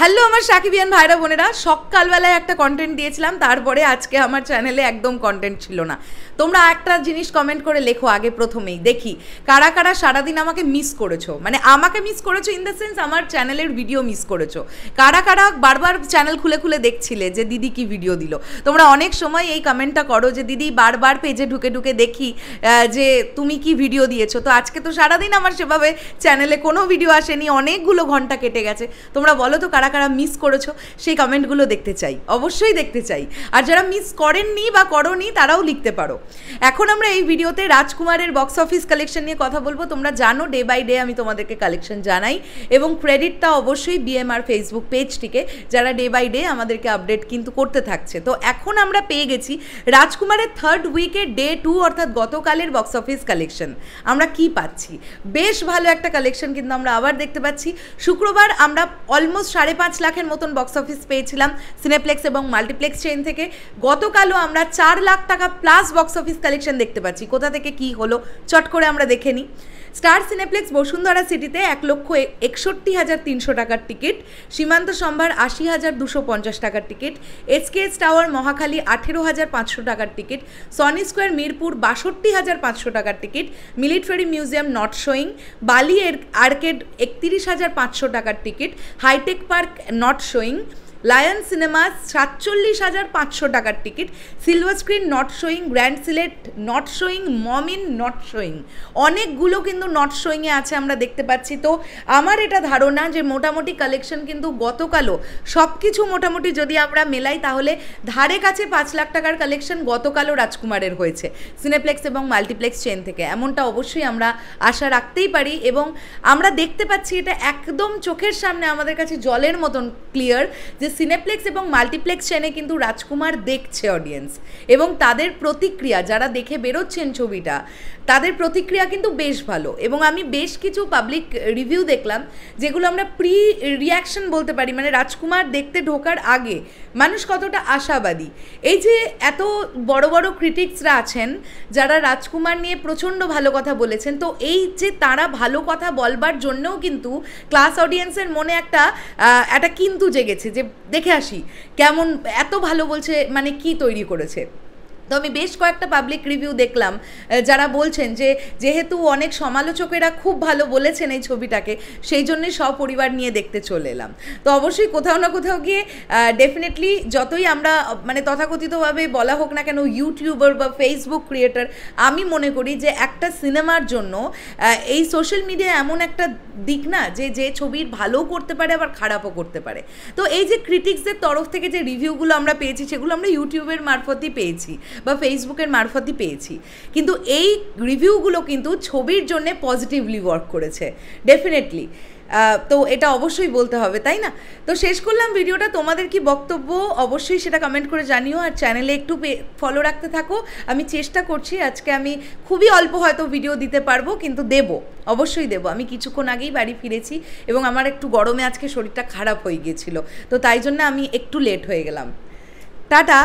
hello আমার সাকিবিয়ান ভাইরা বোনেরা সকালবেলায় একটা কন্টেন্ট দিয়েছিলাম তারপরে আজকে আমার চ্যানেলে একদম কন্টেন্ট ছিল না তোমরা একটা জিনিস কমেন্ট করে লেখো আগে প্রথমেই দেখি কারা কারা সারাদিন আমাকে মিস করেছো মানে আমাকে মিস করেছো ইন দ্য সেন্স আমার চ্যানেলের ভিডিও মিস করেছো কারা কারা বারবার চ্যানেল খুলে খুলে দেখছিলে যে দিদি কি ভিডিও দিল তোমরা অনেক সময় এই কমেন্টটা করো যে দিদি বারবার পেজে ঢুকে ঢুকে দেখি যে তুমি কি ভিডিও দিয়েছো তো আজকে তো সারাদিন আমার সেভাবে চ্যানেলে কোনো ভিডিও আসেনি অনেকগুলো ঘন্টা কেটে গেছে তোমরা বলো তো কারা কারা কারা মিস করেছো সেই কমেন্টগুলো দেখতে চাই অবশ্যই দেখতে চাই আর যারা মিস করেননি বা করনি তারাও লিখতে পারো এখন আমরা এই ভিডিওতে রাজকুমারের বক্স অফিস কালেকশন নিয়ে কথা বলবো তোমরা জানো ডে বাই ডে আমি তোমাদেরকে কালেকশন জানাই এবং ক্রেডিটটা অবশ্যই বিএমআর ফেসবুক পেজটিকে যারা ডে বাই ডে আমাদেরকে আপডেট কিন্তু করতে থাকছে তো এখন আমরা পেয়ে গেছি রাজকুমারের থার্ড উইকের ডে টু অর্থাৎ গতকালের বক্স অফিস কালেকশন আমরা কি পাচ্ছি বেশ ভালো একটা কালেকশন কিন্তু আমরা আবার দেখতে পাচ্ছি শুক্রবার আমরা অলমোস্ট সাড়ে পাঁচ লাখের মতন বক্স অফিস পেয়েছিলাম সিনেপ্লেক্স এবং মাল্টিপ্লেক্স চেইন থেকে গতকালও আমরা চার লাখ টাকা প্লাস বক্স অফিস কালেকশন দেখতে পাচ্ছি কোথা থেকে কি হলো চট করে আমরা দেখে নিই স্টার সিনেপ্লেক্স বসুন্ধরা সিটিতে এক লক্ষ একষট্টি হাজার তিনশো টাকার টিকিট সীমান্ত সম্ভার আশি হাজার দুশো পঞ্চাশ টাকার টিকিট এসকেএস টাওয়ার মহাখালী আঠেরো হাজার পাঁচশো টাকার টিকিট সনি স্কোয়ার মিরপুর বাষট্টি হাজার পাঁচশো টাকার ticket military museum not showing Bali arcade একত্রিশ হাজার পাঁচশো টাকার ticket hitech park are not showing lion cinema সাতচল্লিশ হাজার পাঁচশো টাকার ticket silver screen not showing grand Sylhet not showing Momin not showing অনেকগুলো কিন্তু নট শোয়িংয়ে আছে আমরা দেখতে পাচ্ছি তো আমার এটা ধারণা যে মোটামুটি কালেকশন কিন্তু গতকালও সব কিছু মোটামুটি যদি আমরা মেলাই তাহলে ধারে কাছে পাঁচ লাখ টাকার কালেকশন গতকালও রাজকুমারের হয়েছে সিনেপ্লেক্স এবং মাল্টিপ্লেক্স চেন থেকে এমনটা অবশ্যই আমরা আশা রাখতেই পারি এবং আমরা দেখতে পাচ্ছি এটা একদম চোখের সামনে আমাদের কাছে জলের মতন ক্লিয়ার যে যে সিনেপ্লেক্স এবং মাল্টিপ্লেক্স চ্যানে কিন্তু রাজকুমার দেখছে অডিয়েন্স এবং তাদের প্রতিক্রিয়া যারা দেখে বেরোচ্ছেন ছবিটা তাদের প্রতিক্রিয়া কিন্তু বেশ ভালো এবং আমি বেশ কিছু পাবলিক রিভিউ দেখলাম যেগুলো আমরা প্রি রিয়াকশন বলতে পারি মানে রাজকুমার দেখতে ঢোকার আগে মানুষ কতটা আশাবাদী এই যে এত বড় বড় ক্রিটিক্সরা আছেন যারা রাজকুমার নিয়ে প্রচণ্ড ভালো কথা বলেছেন তো এই যে তারা ভালো কথা বলবার জন্যও কিন্তু ক্লাস অডিয়েন্সের মনে একটা একটা কিন্তু জেগেছে যে দেখে আসি কেমন এত ভালো বলছে মানে কি তৈরি করেছে তো আমি বেশ কয়েকটা পাবলিক রিভিউ দেখলাম যারা বলছেন যে যেহেতু অনেক সমালোচকেরা খুব ভালো বলেছেন এই ছবিটাকে সেই জন্যই সপরিবার নিয়ে দেখতে চলে এলাম তো অবশ্যই কোথাও না কোথাও গিয়ে ডেফিনেটলি যতই আমরা মানে তথাকথিতভাবে বলা হোক না কেন ইউটিউবার বা ফেসবুক ক্রিয়েটার আমি মনে করি যে একটা সিনেমার জন্য এই সোশ্যাল মিডিয়া এমন একটা দিক না যে যে ছবির ভালোও করতে পারে আবার খারাপও করতে পারে তো এই যে ক্রিটিক্সদের তরফ থেকে যে রিভিউগুলো আমরা পেয়েছি সেগুলো আমরা ইউটিউবের মারফতই পেয়েছি বা ফেসবুকের মারফতই পেয়েছি কিন্তু এই রিভিউগুলো কিন্তু ছবির জন্যে পজিটিভলি ওয়ার্ক করেছে ডেফিনেটলি তো এটা অবশ্যই বলতে হবে তাই না তো শেষ করলাম ভিডিওটা তোমাদের কি বক্তব্য অবশ্যই সেটা কমেন্ট করে জানিও আর চ্যানেলে একটু ফলো রাখতে থাকো আমি চেষ্টা করছি আজকে আমি খুবই অল্প হয়তো ভিডিও দিতে পারবো কিন্তু দেব অবশ্যই দেব আমি কিছুক্ষণ আগেই বাড়ি ফিরেছি এবং আমার একটু গরমে আজকে শরীরটা খারাপ হয়ে গিয়েছিল তো তাই জন্য আমি একটু লেট হয়ে গেলাম টাটা